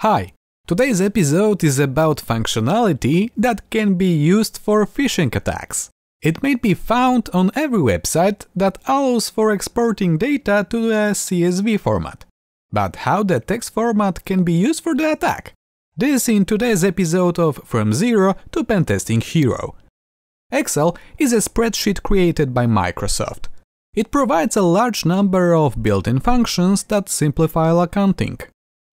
Hi! Today's episode is about functionality that can be used for phishing attacks. It may be found on every website that allows for exporting data to a CSV format. But how the text format can be used for the attack? This in today's episode of From Zero to Pentesting Hero. Excel is a spreadsheet created by Microsoft. It provides a large number of built-in functions that simplify accounting.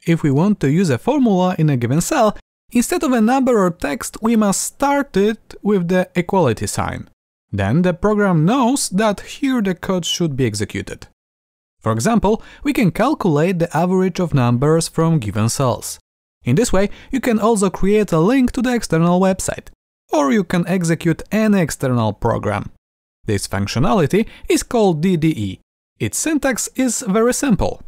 If we want to use a formula in a given cell, instead of a number or text, we must start it with the equality sign. Then the program knows that here the code should be executed. For example, we can calculate the average of numbers from given cells. In this way, you can also create a link to the external website, or you can execute any external program. This functionality is called DDE. Its syntax is very simple.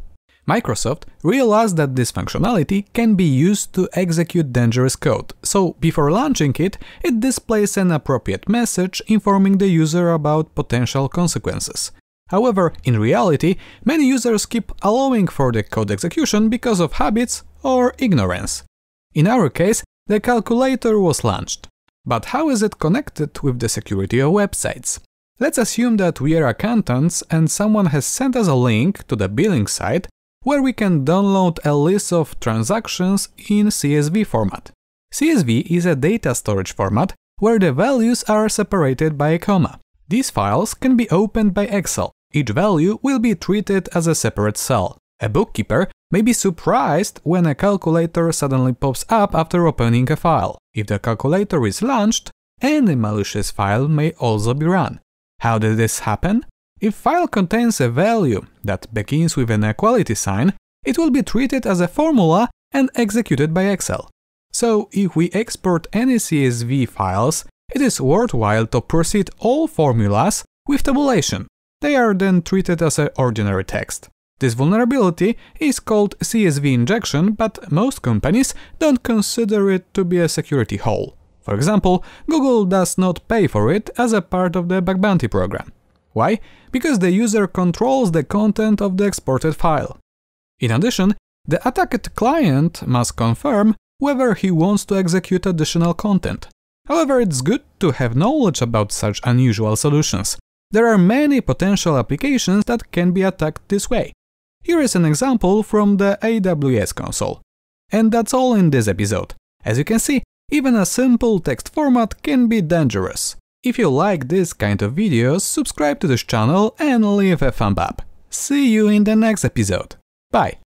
Microsoft realized that this functionality can be used to execute dangerous code, so before launching it, it displays an appropriate message informing the user about potential consequences. However, in reality, many users keep allowing for the code execution because of habits or ignorance. In our case, the calculator was launched. But how is it connected with the security of websites? Let's assume that we are accountants and someone has sent us a link to the billing site where we can download a list of transactions in CSV format. CSV is a data storage format where the values are separated by a comma. These files can be opened by Excel. Each value will be treated as a separate cell. A bookkeeper may be surprised when a calculator suddenly pops up after opening a file. If the calculator is launched, any malicious file may also be run. How did this happen? If file contains a value that begins with an equality sign, it will be treated as a formula and executed by Excel. So if we export any CSV files, it is worthwhile to proceed all formulas with tabulation. They are then treated as an ordinary text. This vulnerability is called CSV injection, but most companies don't consider it to be a security hole. For example, Google does not pay for it as a part of the bug bounty program. Why? Because the user controls the content of the exported file. In addition, the attacked client must confirm whether he wants to execute additional content. However, it's good to have knowledge about such unusual solutions. There are many potential applications that can be attacked this way. Here is an example from the AWS console. And that's all in this episode. As you can see, even a simple text format can be dangerous. If you like this kind of videos, subscribe to this channel and leave a thumb up. See you in the next episode. Bye!